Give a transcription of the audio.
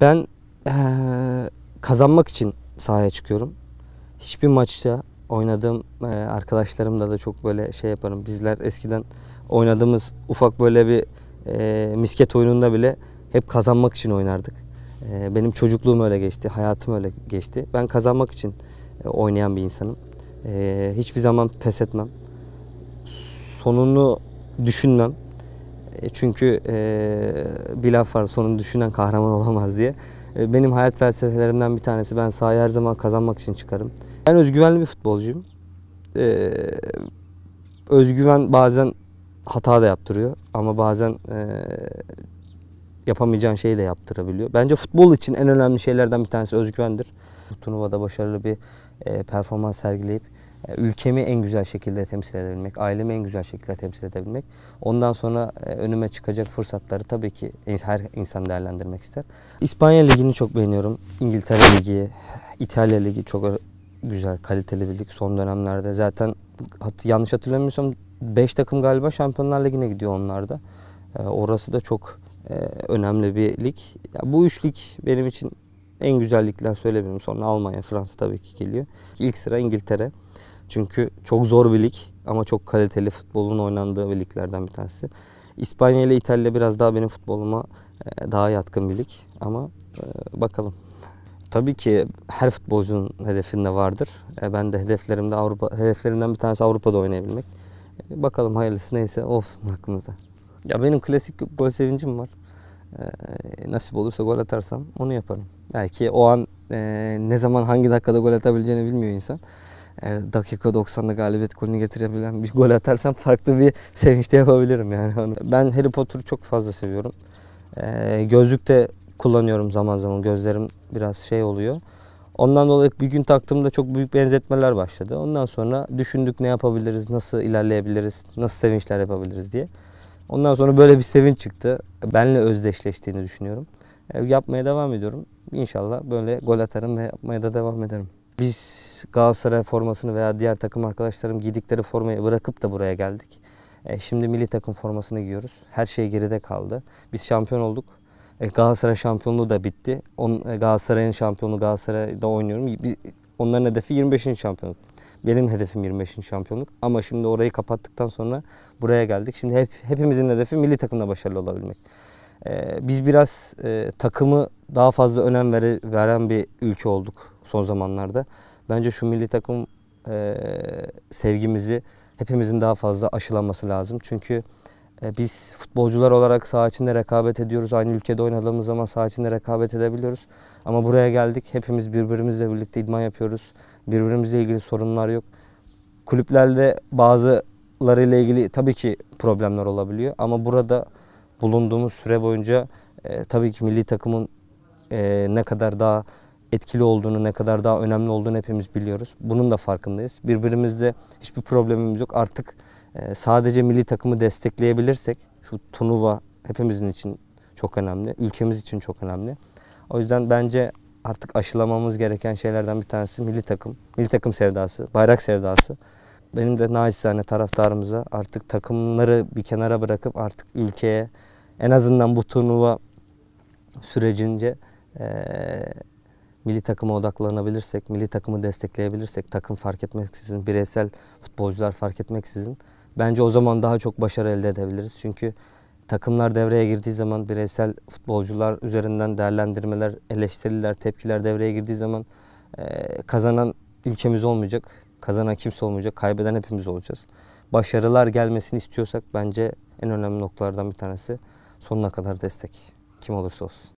Ben ee, kazanmak için sahaya çıkıyorum. Hiçbir maçta oynadığım e, arkadaşlarımla da çok böyle şey yaparım. Bizler eskiden oynadığımız ufak böyle bir e, misket oyununda bile hep kazanmak için oynardık. E, benim çocukluğum öyle geçti, hayatım öyle geçti. Ben kazanmak için e, oynayan bir insanım. E, hiçbir zaman pes etmem. Sonunu düşünmem. E, çünkü e, bir laf var sonunu düşünen kahraman olamaz diye. E, benim hayat felsefelerimden bir tanesi ben sahaya her zaman kazanmak için çıkarım. Ben özgüvenli bir futbolcuyum. E, özgüven bazen hata da yaptırıyor ama bazen e, yapamayacağın şeyi de yaptırabiliyor. Bence futbol için en önemli şeylerden bir tanesi özgüvendir. turnuvada başarılı bir e, performans sergileyip e, ülkemi en güzel şekilde temsil edebilmek, ailemi en güzel şekilde temsil edebilmek. Ondan sonra e, önüme çıkacak fırsatları tabii ki her insan değerlendirmek ister. İspanya Ligi'ni çok beğeniyorum. İngiltere Ligi, İtalya Ligi çok güzel, kaliteli bir lig son dönemlerde. Zaten hat yanlış hatırlamıyorsam 5 takım galiba Şampiyonlar Ligi'ne gidiyor onlarda. E, orası da çok önemli bir lig. Ya bu üç lig benim için en güzellikler ligler söyleyebilirim. Sonra Almanya, Fransa tabii ki geliyor. İlk sıra İngiltere. Çünkü çok zor bir lig ama çok kaliteli futbolun oynandığı bir liglerden bir tanesi. İspanya ile İtalya biraz daha benim futboluma e, daha yatkın bir lig ama e, bakalım. Tabii ki her futbolcunun hedefinde vardır. E, ben de hedeflerimde Avrupa hedeflerimden bir tanesi Avrupa'da oynayabilmek. Bakalım hayırlısı neyse olsun aklımızda. Ya benim klasik gol sevincim var. Nasip olursa gol atarsam onu yaparım. Belki o an ne zaman hangi dakikada gol atabileceğini bilmiyor insan. E, dakika 90'da galibiyet golünü getirebilen bir gol atarsam farklı bir sevinçte yapabilirim yani Ben Harry Potter'ı çok fazla seviyorum. E, gözlük de kullanıyorum zaman zaman. Gözlerim biraz şey oluyor. Ondan dolayı bir gün taktığımda çok büyük benzetmeler başladı. Ondan sonra düşündük ne yapabiliriz, nasıl ilerleyebiliriz, nasıl sevinçler yapabiliriz diye. Ondan sonra böyle bir sevinç çıktı. Benle özdeşleştiğini düşünüyorum. E, yapmaya devam ediyorum. İnşallah böyle gol atarım ve yapmaya da devam ederim. Biz Galatasaray formasını veya diğer takım arkadaşlarım giydikleri formayı bırakıp da buraya geldik. E, şimdi milli takım formasını giyiyoruz. Her şey geride kaldı. Biz şampiyon olduk. E, Galatasaray şampiyonluğu da bitti. On, e, Galatasaray'ın şampiyonluğu Galatasaray'da oynuyorum. Bir, onların hedefi 25. şampiyonluk. Benim hedefim 25. şampiyonluk. Ama şimdi orayı kapattıktan sonra buraya geldik. Şimdi hep hepimizin hedefi milli takımda başarılı olabilmek. Ee, biz biraz e, takımı daha fazla önem vere, veren bir ülke olduk son zamanlarda. Bence şu milli takım e, sevgimizi hepimizin daha fazla aşılanması lazım. Çünkü e, biz futbolcular olarak saha içinde rekabet ediyoruz. Aynı ülkede oynadığımız zaman saha içinde rekabet edebiliyoruz. Ama buraya geldik. Hepimiz birbirimizle birlikte idman yapıyoruz. Birbirimizle ilgili sorunlar yok. Kulüplerde bazılarıyla ilgili tabii ki problemler olabiliyor. Ama burada bulunduğumuz süre boyunca e, tabii ki milli takımın e, ne kadar daha etkili olduğunu, ne kadar daha önemli olduğunu hepimiz biliyoruz. Bunun da farkındayız. Birbirimizde hiçbir problemimiz yok. Artık e, sadece milli takımı destekleyebilirsek şu turnuva hepimizin için çok önemli. Ülkemiz için çok önemli. O yüzden bence artık aşılamamız gereken şeylerden bir tanesi milli takım. Milli takım sevdası, bayrak sevdası. Benim de naçizane taraftarımıza artık takımları bir kenara bırakıp artık ülkeye en azından bu turnuva sürecince ee, milli takıma odaklanabilirsek, milli takımı destekleyebilirsek, takım fark etmeksizin, bireysel futbolcular fark etmeksizin bence o zaman daha çok başarı elde edebiliriz. Çünkü takımlar devreye girdiği zaman bireysel futbolcular üzerinden değerlendirmeler, eleştiriler, tepkiler devreye girdiği zaman e, kazanan ülkemiz olmayacak. Kazanan kimse olmayacak. Kaybeden hepimiz olacağız. Başarılar gelmesini istiyorsak bence en önemli noktalardan bir tanesi sonuna kadar destek. Kim olursa olsun.